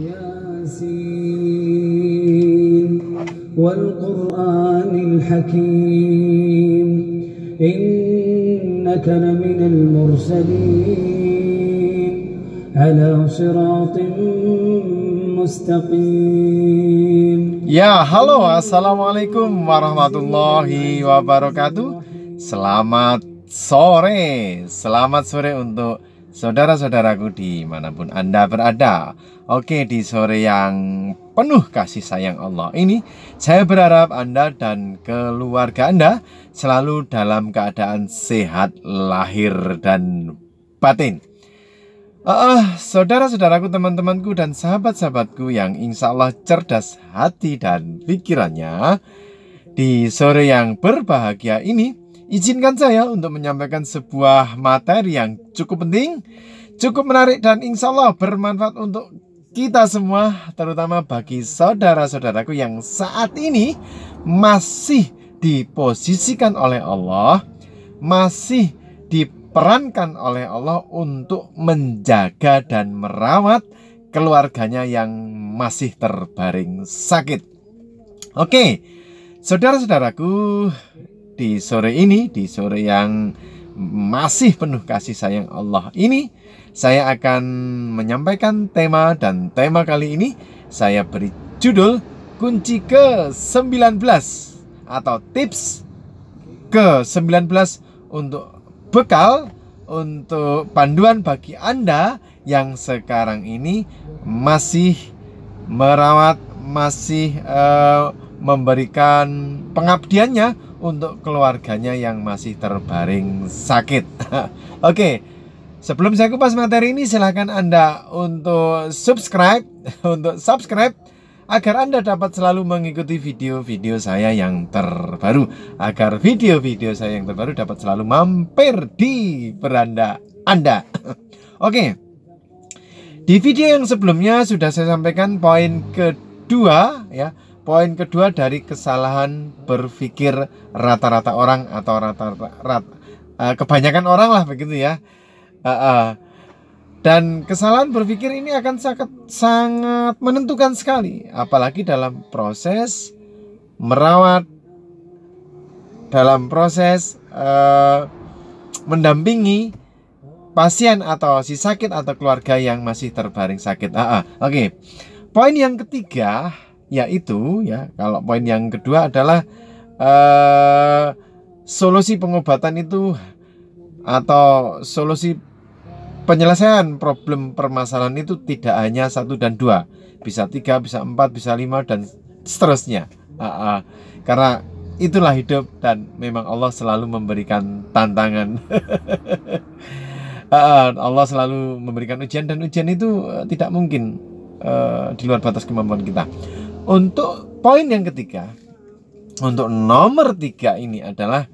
ياسين والقرآن الحكيم إنك لمن المرسلين على صراط هلو Ya, halo, assalamualaikum warahmatullahi wabarakatuh. Selamat sore, selamat sore untuk saudara-saudaraku dimanapun Anda berada. Oke, di sore yang penuh kasih sayang Allah ini, saya berharap Anda dan keluarga Anda selalu dalam keadaan sehat lahir dan batin. Uh, saudara-saudaraku, teman-temanku, dan sahabat-sahabatku yang insya Allah cerdas hati dan pikirannya, di sore yang berbahagia ini, Izinkan saya untuk menyampaikan sebuah materi yang cukup penting, cukup menarik dan insya Allah bermanfaat untuk kita semua, terutama bagi saudara-saudaraku yang saat ini masih diposisikan oleh Allah, masih diperankan oleh Allah untuk menjaga dan merawat keluarganya yang masih terbaring sakit. Oke, saudara-saudaraku, di sore ini, di sore yang masih penuh kasih sayang Allah ini, saya akan menyampaikan tema dan tema kali ini saya beri judul kunci ke-19 atau tips ke-19 untuk bekal untuk panduan bagi Anda yang sekarang ini masih merawat, masih uh, memberikan pengabdiannya untuk keluarganya yang masih terbaring sakit. Oke, sebelum saya kupas materi ini silahkan Anda untuk subscribe, untuk subscribe agar Anda dapat selalu mengikuti video-video saya yang terbaru. Agar video-video saya yang terbaru dapat selalu mampir di beranda Anda. Oke. Di video yang sebelumnya sudah saya sampaikan poin kedua ya Poin kedua dari kesalahan berpikir rata-rata orang atau rata-rata rat, uh, kebanyakan orang lah begitu ya. Uh, uh. Dan kesalahan berpikir ini akan sangat sangat menentukan sekali, apalagi dalam proses merawat, dalam proses uh, mendampingi pasien atau si sakit atau keluarga yang masih terbaring sakit. Uh, uh. Oke, okay. poin yang ketiga yaitu ya kalau poin yang kedua adalah eh, solusi pengobatan itu atau solusi penyelesaian problem permasalahan itu tidak hanya satu dan dua bisa tiga bisa empat bisa lima dan seterusnya uh, karena itulah hidup dan memang Allah selalu memberikan tantangan uh, Allah selalu memberikan ujian dan ujian itu eh, tidak mungkin uh, di luar batas kemampuan kita untuk poin yang ketiga, untuk nomor tiga ini adalah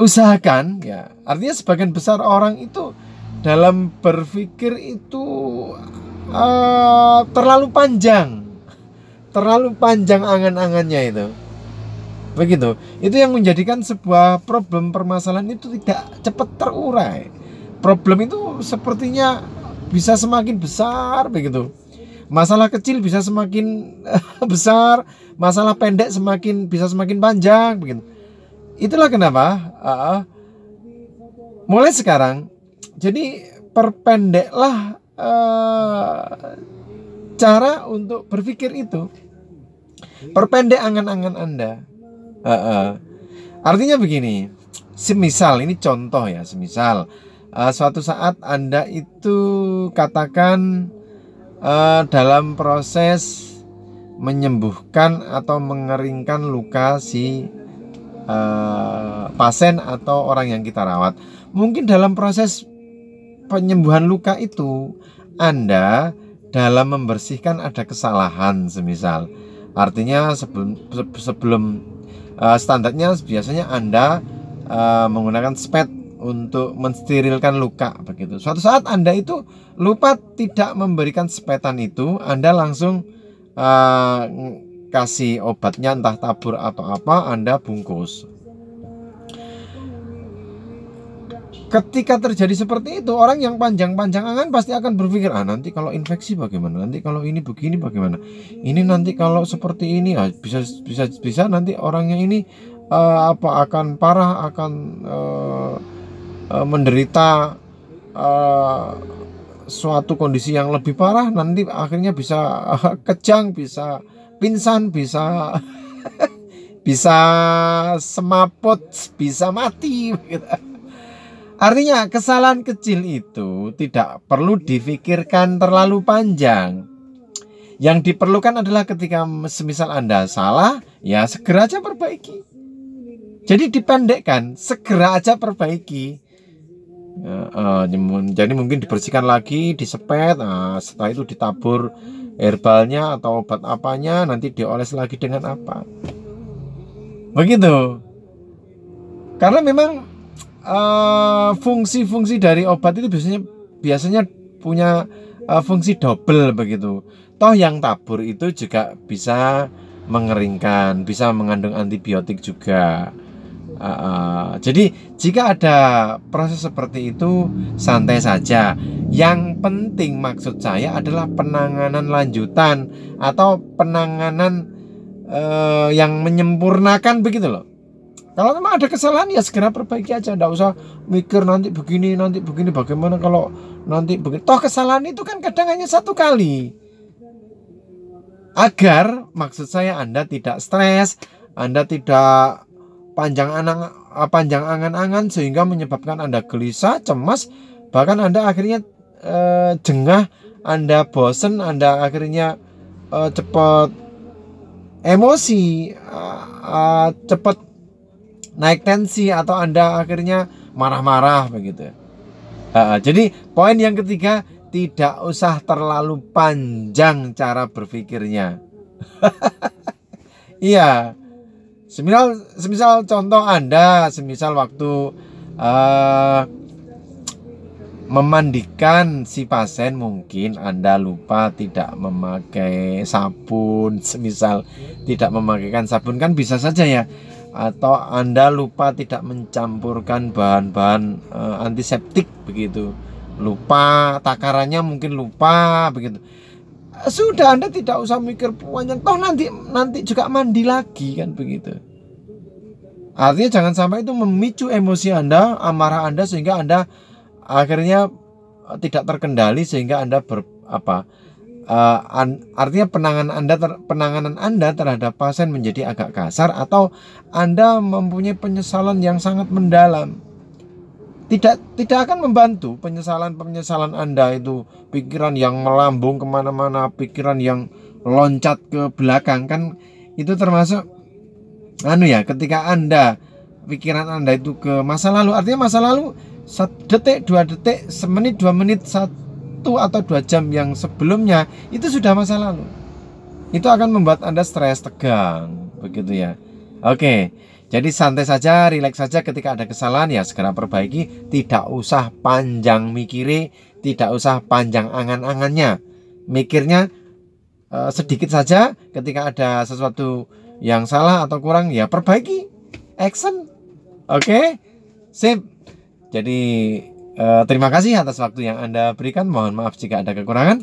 usahakan ya artinya sebagian besar orang itu dalam berpikir itu uh, terlalu panjang terlalu panjang angan-angannya itu begitu itu yang menjadikan sebuah problem permasalahan itu tidak cepat terurai problem itu sepertinya bisa semakin besar begitu Masalah kecil bisa semakin besar, masalah pendek semakin bisa semakin panjang begitu. Itulah kenapa uh, mulai sekarang jadi perpendeklah uh, cara untuk berpikir itu. Perpendek angan-angan Anda. Uh, uh. Artinya begini, semisal ini contoh ya, semisal uh, suatu saat Anda itu katakan uh, dalam proses menyembuhkan atau mengeringkan luka si uh, pasien atau orang yang kita rawat. Mungkin dalam proses penyembuhan luka itu Anda dalam membersihkan ada kesalahan semisal. Artinya sebelum sebelum uh, standarnya biasanya Anda uh, menggunakan spet untuk mensterilkan luka begitu. Suatu saat Anda itu lupa tidak memberikan sepetan itu, Anda langsung uh, kasih obatnya entah tabur atau apa, Anda bungkus. Ketika terjadi seperti itu, orang yang panjang-panjang angan pasti akan berpikir, ah nanti kalau infeksi bagaimana, nanti kalau ini begini bagaimana, ini nanti kalau seperti ini, ah, bisa bisa bisa nanti orangnya ini uh, apa akan parah, akan eh, Eh, menderita uh, suatu kondisi yang lebih parah nanti akhirnya bisa eh, kejang bisa pingsan bisa bisa semaput bisa mati gitu. Artinya kesalahan kecil itu tidak perlu difikirkan terlalu panjang. Yang diperlukan adalah ketika semisal Anda salah, ya segera aja perbaiki. Jadi dipendekkan, segera aja perbaiki ya, uh, jadi mungkin dibersihkan lagi disepet nah, setelah itu ditabur herbalnya atau obat apanya nanti dioles lagi dengan apa begitu karena memang eh, fungsi-fungsi uh, dari obat itu biasanya biasanya punya uh, fungsi double begitu toh yang tabur itu juga bisa mengeringkan bisa mengandung antibiotik juga Uh, jadi jika ada proses seperti itu santai saja. Yang penting maksud saya adalah penanganan lanjutan atau penanganan uh, yang menyempurnakan begitu loh. Kalau memang ada kesalahan ya segera perbaiki aja, tidak usah mikir nanti begini, nanti begini, bagaimana kalau nanti begini. Toh kesalahan itu kan kadang hanya satu kali. Agar maksud saya Anda tidak stres, Anda tidak panjang anang ah, panjang angan-angan sehingga menyebabkan Anda gelisah, cemas, bahkan Anda akhirnya e, jengah, Anda bosen, Anda akhirnya e, cepat emosi, e, e, cepat naik tensi atau Anda akhirnya marah-marah begitu. E, jadi poin yang ketiga tidak usah terlalu panjang cara berpikirnya. Iya semisal semisal contoh anda semisal waktu uh, memandikan si pasien mungkin Anda lupa tidak memakai sabun semisal tidak memakaikan sabun kan bisa saja ya atau Anda lupa tidak mencampurkan bahan-bahan uh, antiseptik begitu lupa takarannya mungkin lupa begitu sudah Anda tidak usah mikir panjang toh nanti nanti juga mandi lagi kan begitu artinya jangan sampai itu memicu emosi Anda amarah Anda sehingga Anda akhirnya eh, tidak terkendali sehingga Anda ber apa uh, an, artinya penanganan Anda ter, penanganan Anda terhadap pasien menjadi agak kasar atau Anda mempunyai penyesalan yang sangat mendalam tidak tidak akan membantu penyesalan penyesalan anda itu pikiran yang melambung kemana-mana pikiran yang loncat ke belakang kan itu termasuk anu ya ketika anda pikiran anda itu ke masa lalu artinya masa lalu satu detik dua detik semenit dua menit satu atau dua jam yang sebelumnya itu sudah masa lalu itu akan membuat anda stres tegang begitu ya oke jadi santai saja, rileks saja ketika ada kesalahan ya segera perbaiki, tidak usah panjang mikiri, tidak usah panjang angan-angannya. Mikirnya eh, sedikit saja ketika ada sesuatu yang salah atau kurang ya perbaiki. Action. Oke. Okay? Sip. Jadi eh, terima kasih atas waktu yang Anda berikan. Mohon maaf jika ada kekurangan.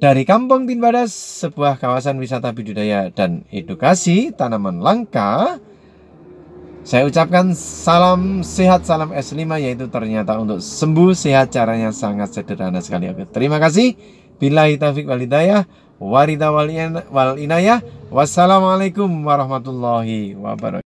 Dari Kampung Tinbadas, sebuah kawasan wisata budidaya dan edukasi tanaman langka, saya ucapkan salam sehat, salam S5 yaitu ternyata untuk sembuh sehat caranya sangat sederhana sekali. Oke, terima kasih. Bila taufik wal hidayah, warida wal inayah. Wassalamualaikum warahmatullahi wabarakatuh.